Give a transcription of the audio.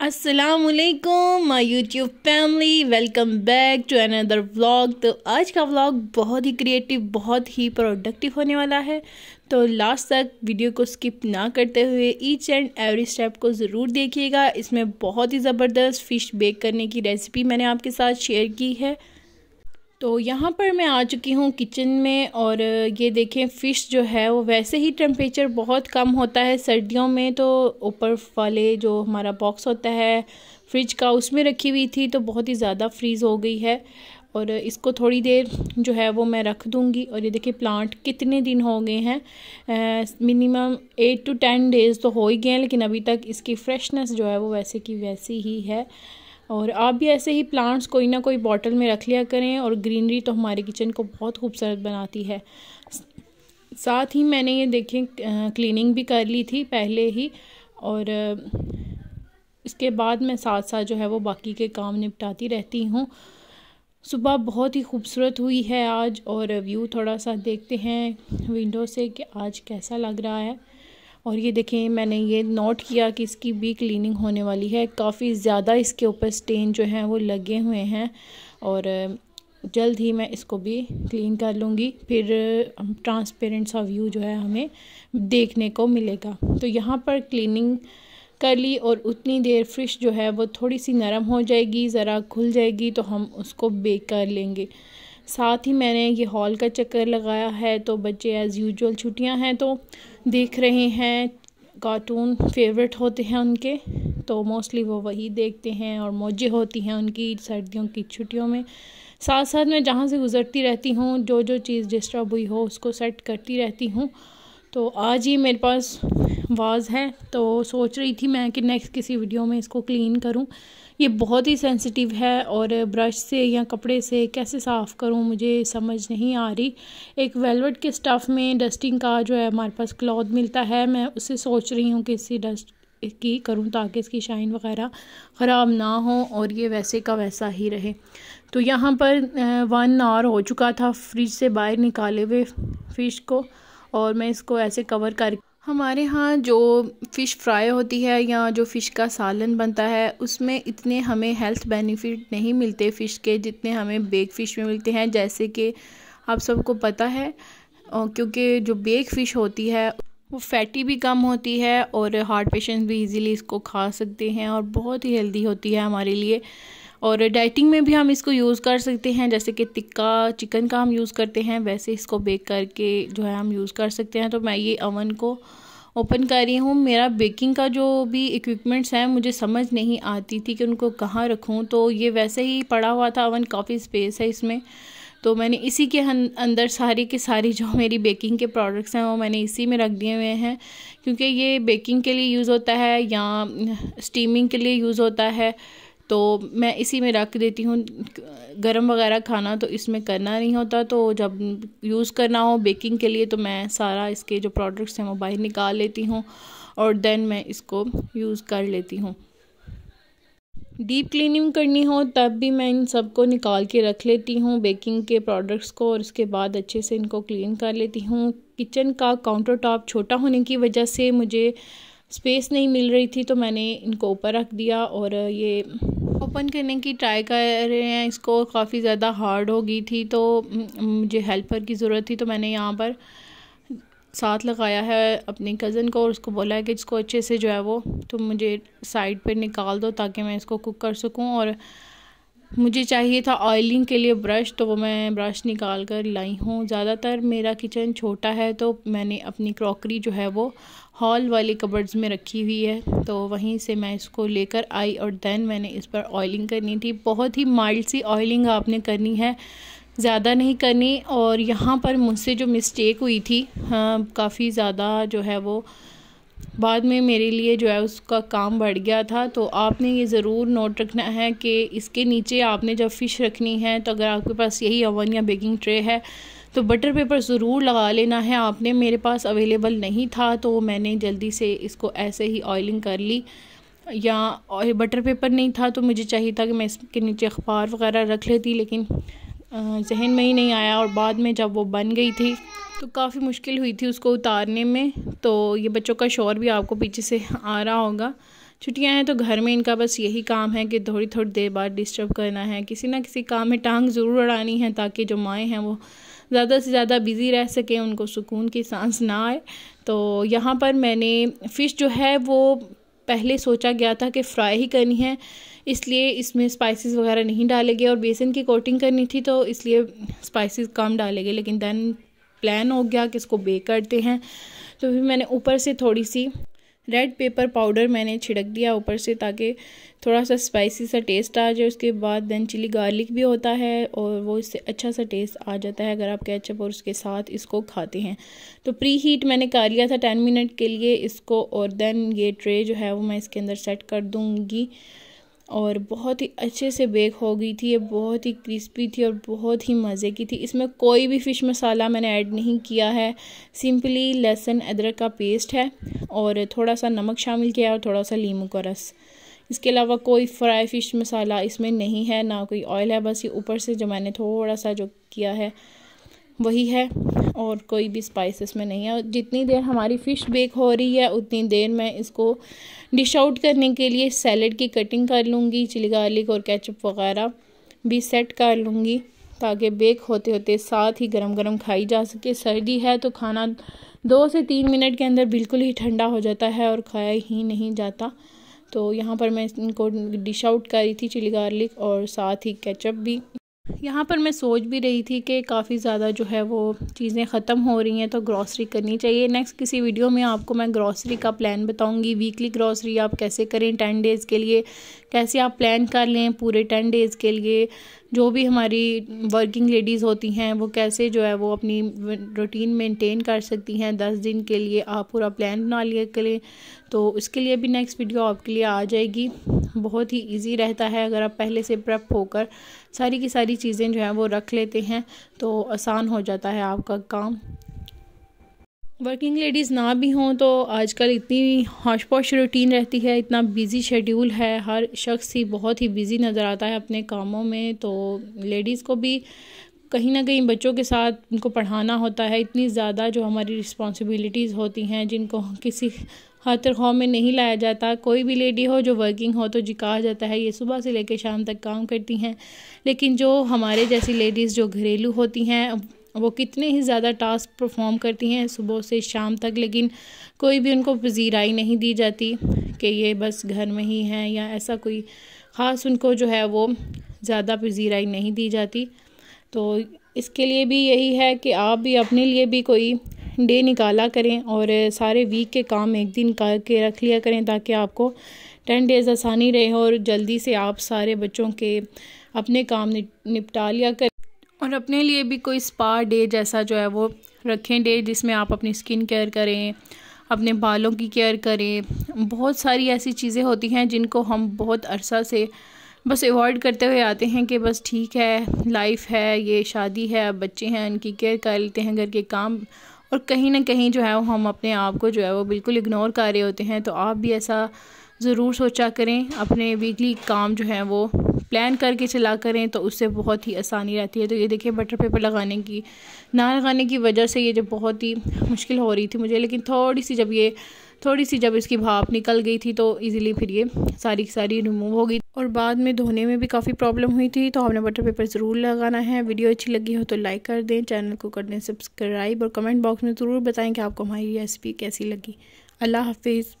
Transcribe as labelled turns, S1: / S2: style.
S1: असलकुम my YouTube family welcome back to another vlog तो आज का व्लॉग बहुत ही क्रिएटिव बहुत ही प्रोडक्टिव होने वाला है तो लास्ट तक वीडियो को स्किप ना करते हुए ईच एंड एवरी स्टेप को ज़रूर देखिएगा इसमें बहुत ही ज़बरदस्त फ़िश बेक करने की रेसिपी मैंने आपके साथ शेयर की है तो यहाँ पर मैं आ चुकी हूँ किचन में और ये देखें फ़िश जो है वो वैसे ही टेम्परेचर बहुत कम होता है सर्दियों में तो ऊपर वाले जो हमारा बॉक्स होता है फ्रिज का उसमें रखी हुई थी तो बहुत ही ज़्यादा फ्रीज़ हो गई है और इसको थोड़ी देर जो है वो मैं रख दूँगी और ये देखिए प्लांट कितने दिन हो गए हैं minimum eight to ten days तो हो ही गए हैं लेकिन अभी तक इसकी फ्रेशनेस जो है वो वैसे की वैसी ही है और आप भी ऐसे ही प्लांट्स कोई ना कोई बॉटल में रख लिया करें और ग्रीनरी तो हमारे किचन को बहुत खूबसूरत बनाती है साथ ही मैंने ये देखें क्लीनिंग भी कर ली थी पहले ही और इसके बाद मैं साथ साथ जो है वो बाकी के काम निपटाती रहती हूँ सुबह बहुत ही खूबसूरत हुई है आज और व्यू थोड़ा सा देखते हैं विंडो से कि आज कैसा लग रहा है और ये देखें मैंने ये नोट किया कि इसकी भी क्लीनिंग होने वाली है काफ़ी ज़्यादा इसके ऊपर स्टेन जो हैं वो लगे हुए हैं और जल्द ही मैं इसको भी क्लीन कर लूँगी फिर ट्रांसपेरेंट सा व्यू जो है हमें देखने को मिलेगा तो यहाँ पर क्लीनिंग कर ली और उतनी देर फ्रिश जो है वो थोड़ी सी नरम हो जाएगी ज़रा खुल जाएगी तो हम उसको बेक कर लेंगे साथ ही मैंने ये हॉल का चक्कर लगाया है तो बच्चे एज़ यूजुअल छुट्टियां हैं तो देख रहे हैं कार्टून फेवरेट होते हैं उनके तो मोस्टली वो वही देखते हैं और मौजें होती हैं उनकी सर्दियों की छुट्टियों में साथ साथ मैं जहाँ से गुज़रती रहती हूँ जो जो चीज़ डिस्टर्ब हुई हो उसको सेट करती रहती हूँ तो आज ही मेरे पास वाज है तो सोच रही थी मैं कि नेक्स्ट किसी वीडियो में इसको क्लीन करूं ये बहुत ही सेंसिटिव है और ब्रश से या कपड़े से कैसे साफ़ करूं मुझे समझ नहीं आ रही एक वेलवेट के स्टफ़ में डस्टिंग का जो है हमारे पास क्लॉथ मिलता है मैं उससे सोच रही हूँ कि इसी डस्ट की करूँ ताकि इसकी शाइन वगैरह ख़राब ना हो और ये वैसे का वैसा ही रहे तो यहाँ पर वन आवर हो चुका था फ्रिज से बाहर निकाले हुए फ़िश को और मैं इसको ऐसे कवर कर हमारे यहाँ जो फ़िश फ्राई होती है या जो फ़िश का सालन बनता है उसमें इतने हमें हेल्थ बेनिफिट नहीं मिलते फ़िश के जितने हमें बेक फ़िश में मिलते हैं जैसे कि आप सबको पता है क्योंकि जो बेक फ़िश होती है वो फैटी भी कम होती है और हार्ट पेशेंट भी इजीली इसको खा सकते हैं और बहुत ही हेल्दी होती है हमारे लिए और डाइटिंग में भी हम इसको यूज़ कर सकते हैं जैसे कि टिक्का चिकन का हम यूज़ करते हैं वैसे इसको बेक करके जो है हम यूज़ कर सकते हैं तो मैं ये अवन को ओपन कर रही हूँ मेरा बेकिंग का जो भी इक्विपमेंट्स हैं मुझे समझ नहीं आती थी कि उनको कहाँ रखूँ तो ये वैसे ही पड़ा हुआ था अवन काफ़ी स्पेस है इसमें तो मैंने इसी के अंदर सारी के सारी जो मेरी बेकिंग के प्रोडक्ट्स हैं वो मैंने इसी में रख दिए हुए हैं क्योंकि ये बेकिंग के लिए यूज़ होता है या स्टीमिंग के लिए यूज़ होता है तो मैं इसी में रख देती हूँ गरम वगैरह खाना तो इसमें करना नहीं होता तो जब यूज़ करना हो बेकिंग के लिए तो मैं सारा इसके जो प्रोडक्ट्स हैं वो बाहर निकाल लेती हूँ और देन मैं इसको यूज़ कर लेती हूँ डीप क्लीनिंग करनी हो तब भी मैं इन सबको निकाल के रख लेती हूँ बेकिंग के प्रोडक्ट्स को और उसके बाद अच्छे से इनको क्लीन कर लेती हूँ किचन का काउंटर टॉप छोटा होने की वजह से मुझे स्पेस नहीं मिल रही थी तो मैंने इनको ऊपर रख दिया और ये ओपन करने की ट्राई कर रहे हैं इसको काफ़ी ज़्यादा हार्ड हो गई थी तो मुझे हेल्पर की ज़रूरत थी तो मैंने यहाँ पर साथ लगाया है अपने कज़न को और उसको बोला है कि इसको अच्छे से जो है वो तुम मुझे साइड पर निकाल दो ताकि मैं इसको कुक कर सकूँ और मुझे चाहिए था ऑयलिंग के लिए ब्रश तो वो मैं ब्रश निकाल कर लाई हूँ ज़्यादातर मेरा किचन छोटा है तो मैंने अपनी क्रॉकरी जो है वो हॉल वाले कबर्ड्स में रखी हुई है तो वहीं से मैं इसको लेकर आई और देन मैंने इस पर ऑयलिंग करनी थी बहुत ही माइल्ड सी ऑयलिंग आपने करनी है ज़्यादा नहीं करनी और यहाँ पर मुझसे जो मिस्टेक हुई थी हाँ, काफ़ी ज़्यादा जो है वो बाद में मेरे लिए जो है उसका काम बढ़ गया था तो आपने ये ज़रूर नोट रखना है कि इसके नीचे आपने जब फ़िश रखनी है तो अगर आपके पास यही अवन या बेकिंग ट्रे है तो बटर पेपर ज़रूर लगा लेना है आपने मेरे पास अवेलेबल नहीं था तो मैंने जल्दी से इसको ऐसे ही ऑयलिंग कर ली या बटर पेपर नहीं था तो मुझे चाहिए था कि मैं इसके नीचे अखबार वगैरह रख लेती लेकिन जहन में ही नहीं आया और बाद में जब वो बन गई थी तो काफ़ी मुश्किल हुई थी उसको उतारने में तो ये बच्चों का शोर भी आपको पीछे से आ रहा होगा छुट्टियां हैं तो घर में इनका बस यही काम है कि थोड़ी थोड़ी देर बाद डिस्टर्ब करना है किसी ना किसी काम में टांग ज़रूर अड़ानी है ताकि जो माएँ हैं वो ज़्यादा से ज़्यादा बिज़ी रह सकें उनको सुकून की सांस ना आए तो यहाँ पर मैंने फ़िश जो है वो पहले सोचा गया था कि फ्राई ही करनी है इसलिए इसमें स्पाइसेस वगैरह नहीं डाले गए और बेसन की कोटिंग करनी थी तो इसलिए स्पाइसेस कम डाले गए लेकिन दैन प्लान हो गया कि इसको बेक करते हैं तो फिर मैंने ऊपर से थोड़ी सी रेड पेपर पाउडर मैंने छिड़क दिया ऊपर से ताकि थोड़ा सा स्पाइसी सा टेस्ट आ जाए उसके बाद देन चिली गार्लिक भी होता है और वो इससे अच्छा सा टेस्ट आ जाता है अगर आप कैचअप और उसके साथ इसको खाते हैं तो प्री हीट मैंने कर लिया था टेन मिनट के लिए इसको और देन ये ट्रे जो है वो मैं इसके अंदर सेट कर दूँगी और बहुत ही अच्छे से बेक हो गई थी ये बहुत ही क्रिस्पी थी और बहुत ही मज़े की थी इसमें कोई भी फ़िश मसाला मैंने ऐड नहीं किया है सिंपली लहसुन अदरक का पेस्ट है और थोड़ा सा नमक शामिल किया और थोड़ा सा लीमू का रस इसके अलावा कोई फ्राई फ़िश मसाला इसमें नहीं है ना कोई ऑयल है बस ये ऊपर से जो मैंने थोड़ा सा जो किया है वही है और कोई भी स्पाइस इसमें नहीं है और जितनी देर हमारी फ़िश बेक हो रही है उतनी देर मैं इसको डिश आउट करने के लिए सैलड की कटिंग कर लूँगी चिली गार्लिक और कैचअप वगैरह भी सेट कर लूँगी ताकि बेक होते होते साथ ही गरम गरम खाई जा सके सर्दी है तो खाना दो से तीन मिनट के अंदर बिल्कुल ही ठंडा हो जाता है और खाया ही नहीं जाता तो यहाँ पर मैं इनको डिश आउट कर रही थी चिली गार्लिक और साथ ही केचप भी यहाँ पर मैं सोच भी रही थी कि काफ़ी ज़्यादा जो है वो चीज़ें ख़त्म हो रही हैं तो ग्रॉसरी करनी चाहिए नेक्स्ट किसी वीडियो में आपको मैं ग्रॉसरी का प्लान बताऊंगी वीकली ग्रॉसरी आप कैसे करें टेन डेज़ के लिए कैसे आप प्लान कर लें पूरे टेन डेज़ के लिए जो भी हमारी वर्किंग लेडीज़ होती हैं वो कैसे जो है वो अपनी रूटीन मेंटेन कर सकती हैं दस दिन के लिए आप पूरा प्लान बना लिए करें तो उसके लिए भी नेक्स्ट वीडियो आपके लिए आ जाएगी बहुत ही इजी रहता है अगर आप पहले से प्रेप होकर सारी की सारी चीज़ें जो हैं वो रख लेते हैं तो आसान हो जाता है आपका काम वर्किंग लेडीज़ ना भी हों तो आजकल इतनी हौश पॉश रूटीन रहती है इतना बिज़ी शेड्यूल है हर शख्स ही बहुत ही बिज़ी नज़र आता है अपने कामों में तो लेडीज़ को भी कहीं ना कहीं बच्चों के साथ उनको पढ़ाना होता है इतनी ज़्यादा जो हमारी रिस्पॉन्सिबिलिटीज़ होती हैं जिनको किसी हाथर खौ में नहीं लाया जाता कोई भी लेडी हो जो वर्किंग हो तो जी कहा जाता है ये सुबह से लेकर शाम तक काम करती हैं लेकिन जो हमारे जैसी लेडीज़ जो घरेलू होती हैं वो कितने ही ज़्यादा टास्क परफॉर्म करती हैं सुबह से शाम तक लेकिन कोई भी उनको पजीराई नहीं दी जाती कि ये बस घर में ही हैं या ऐसा कोई ख़ास उनको जो है वो ज़्यादा पजीराई नहीं दी जाती तो इसके लिए भी यही है कि आप भी अपने लिए भी कोई डे निकाला करें और सारे वीक के काम एक दिन करके रख लिया करें ताकि आपको टेन डेज़ आसानी रहे और जल्दी से आप सारे बच्चों के अपने काम निपटा लिया करें और अपने लिए भी कोई स्पा डे जैसा जो है वो रखें डे जिसमें आप अपनी स्किन केयर करें अपने बालों की केयर करें बहुत सारी ऐसी चीज़ें होती हैं जिनको हम बहुत अरसा से बस अवॉइड करते हुए आते हैं कि बस ठीक है लाइफ है ये शादी है बच्चे हैं उनकी केयर कर लेते हैं घर के काम और कहीं ना कहीं जो है वो हम अपने आप को जो है वो बिल्कुल इग्नोर कर रहे होते हैं तो आप भी ऐसा ज़रूर सोचा करें अपने वीकली काम जो है वो प्लान करके चला करें तो उससे बहुत ही आसानी रहती है तो ये देखिए बटर पेपर लगाने की ना लगाने की वजह से ये जब बहुत ही मुश्किल हो रही थी मुझे लेकिन थोड़ी सी जब ये थोड़ी सी जब इसकी भाप निकल गई थी तो इजीली फिर ये सारी की सारी रिमूव हो गई और बाद में धोने में भी काफ़ी प्रॉब्लम हुई थी तो हमने बटर पेपर ज़रूर लगाना है वीडियो अच्छी लगी हो तो लाइक कर दें चैनल को कर दें सब्सक्राइब और कमेंट बॉक्स में ज़रूर बताएं कि आपको हमारी रेसिपी कैसी लगी अल्लाह हाफिज़